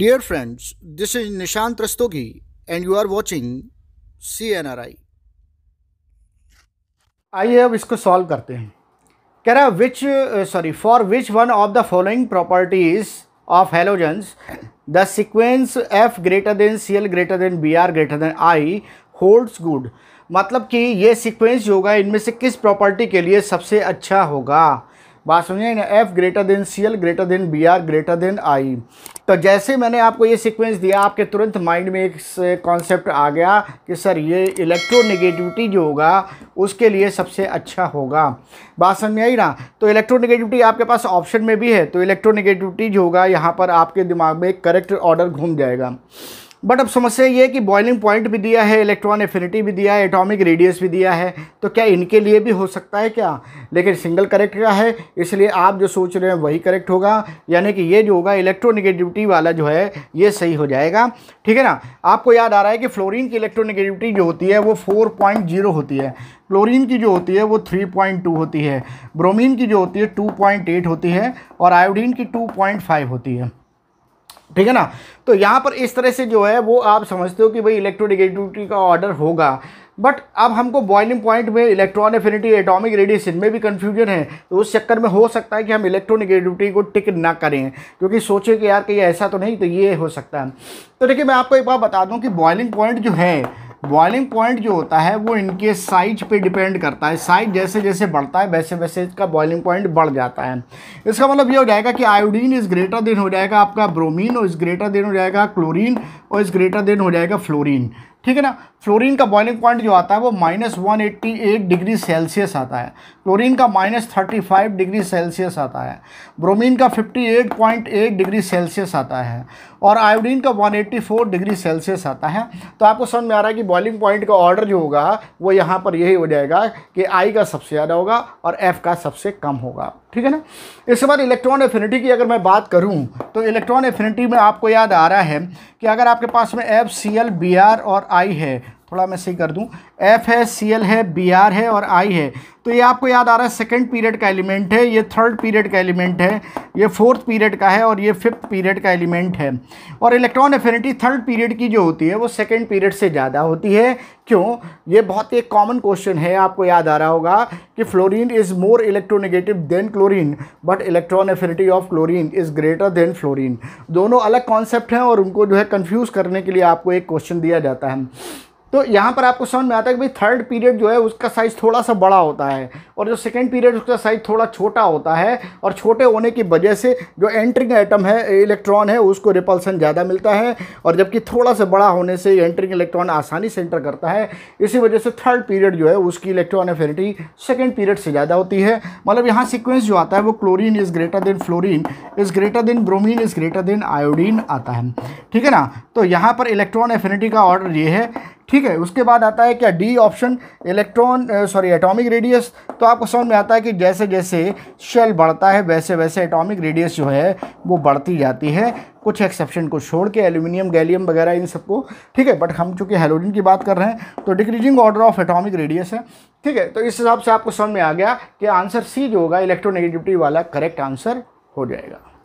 Dear friends, this is Nishant Rastogi and you are watching CNRI. आइए अब इसको solve करते हैं कह रहा है which sorry for which one of the following properties of halogens the sequence F greater than C L greater than B R greater than I holds good मतलब कि ये सीक्वेंस जो होगा इनमें से किस प्रॉपर्टी के लिए सबसे अच्छा होगा बात समझे ना F greater than C L greater than B R greater than I तो जैसे मैंने आपको ये सीक्वेंस दिया आपके तुरंत माइंड में एक कॉन्सेप्ट आ गया कि सर ये इलेक्ट्रोनिगेटिविटी जो होगा उसके लिए सबसे अच्छा होगा बात समझ आई ना तो इलेक्ट्रोनेगेटिविटी आपके पास ऑप्शन में भी है तो इलेक्ट्रोनिगेटिविटी जो होगा यहाँ पर आपके दिमाग में करेक्ट ऑर्डर घूम जाएगा बट अब समस्या ये है कि बॉइलिंग पॉइंट भी दिया है इलेक्ट्रॉन एफिनिटी भी दिया है एटॉमिक रेडियस भी दिया है तो क्या इनके लिए भी हो सकता है क्या लेकिन सिंगल करेक्ट का है इसलिए आप जो सोच रहे हैं वही करेक्ट होगा यानी कि ये जो होगा इलेक्ट्रोनिगेटिविटी वाला जो है ये सही हो जाएगा ठीक है ना आपको याद आ रहा है कि फ्लोरिन की इलेक्ट्रोनिगेटिविटी जो होती है वो फोर पॉइंट जीरो होती है क्लोरीन की जो होती है वो 3.2 होती है ब्रोमीन की जो होती है 2.8 होती है और आयोडीन की 2.5 होती है ठीक है ना तो यहाँ पर इस तरह से जो है वो आप समझते हो कि भाई इलेक्ट्रोनिगेटिविटी का ऑर्डर होगा बट अब हमको बॉइलिंग पॉइंट में इलेक्ट्रॉन एफिनिटी एटॉमिक रेडिएशन में भी कन्फ्यूजन है तो उस चक्कर में हो सकता है कि हम इलेक्ट्रोनिगेटिविटी को टिक ना करें क्योंकि सोचे कि यार कहीं ऐसा तो नहीं तो ये हो सकता है तो देखिए मैं आपको एक बार बता दूँ कि बॉइलिंग पॉइंट जो है बॉइलिंग पॉइंट जो होता है वो इनके साइज पे डिपेंड करता है साइज जैसे जैसे बढ़ता है वैसे वैसे इसका बॉइलिंग पॉइंट बढ़ जाता है इसका मतलब ये हो जाएगा कि आयोडीन इज़ ग्रेटर देन हो जाएगा आपका ब्रोमीन और इज़ ग्रेटर देन हो जाएगा क्लोरीन और इज़ ग्रेटर देन हो जाएगा फ्लोरीन ठीक है ना फ्लोरीन का बॉइलिंग पॉइंट जो आता है वो minus one eighty eight degree Celsius आता है क्लोरीन का minus thirty five degree Celsius आता है ब्रोमीन का fifty eight point eight degree Celsius आता है और आयोडीन का one eighty four degree Celsius आता है तो आपको समझ में आ रहा है कि बॉइलिंग पॉइंट का ऑर्डर जो होगा वो यहाँ पर यही हो जाएगा कि आई का सबसे ज़्यादा होगा और एफ का सबसे कम होगा ठीक है ना इसके बाद इलेक्ट्रॉन एफिनिटी की अगर मैं बात करूँ तो इलेक्ट्रॉन एफिनिटी में आपको याद आ रहा है कि अगर आपके पास में F C L B R और आई हैं थोड़ा मैं सही कर दूं एफ है सी एल है बी आर है और आई है तो ये आपको याद आ रहा है सेकेंड पीरियड का एलिमेंट है ये थर्ड पीरियड का एलिमेंट है ये फोर्थ पीरियड का है और ये फिफ्थ पीरियड का एलिमेंट है और इलेक्ट्रॉन एफिनिटी थर्ड पीरियड की जो होती है वो सेकेंड पीरियड से ज़्यादा होती है क्यों ये बहुत ही कॉमन क्वेश्चन है आपको याद आ रहा होगा कि fluorine is more electronegative than chlorine but electron affinity of chlorine is greater than fluorine दोनों अलग कॉन्सेप्ट हैं और उनको जो है कन्फ्यूज़ करने के लिए आपको एक क्वेश्चन दिया जाता है तो यहाँ पर आपको समझ में आता है कि भाई थर्ड पीरियड जो है उसका साइज़ थोड़ा सा बड़ा होता है और जो सेकेंड पीरियड उसका साइज़ थोड़ा छोटा होता है और छोटे होने की वजह से जो एंट्रिंग एटम है इलेक्ट्रॉन है उसको रिपल्सन ज़्यादा मिलता है और जबकि थोड़ा सा बड़ा होने से एंट्रिंग इलेक्ट्रॉन आसानी से एंटर करता है इसी वजह से थर्ड पीरियड जो है उसकी इलेक्ट्रॉन एफिनिटी सेकेंड पीरियड से ज़्यादा होती है मतलब यहाँ सिक्वेंस जो आता है वो chlorine is greater than fluorine is greater than bromine is greater than iodine आता है ठीक है ना तो यहाँ पर इलेक्ट्रॉन एफिनिटी का ऑर्डर ये है ठीक है उसके बाद आता है क्या D option electron sorry atomic radius तो आपको समझ में आता है कि जैसे जैसे शेल बढ़ता है वैसे वैसे एटॉमिक रेडियस जो है वो बढ़ती जाती है कुछ एक्सेप्शन को छोड़ के एल्यूमिनियम गैलियम वगैरह इन सबको ठीक है बट हम चूँकि हेलोजन की बात कर रहे हैं तो decreasing order of atomic radius है ठीक है तो इस हिसाब से आपको समझ में आ गया कि आंसर सी जो होगा इलेक्ट्रोनेगेटिविटी वाला करेक्ट आंसर हो जाएगा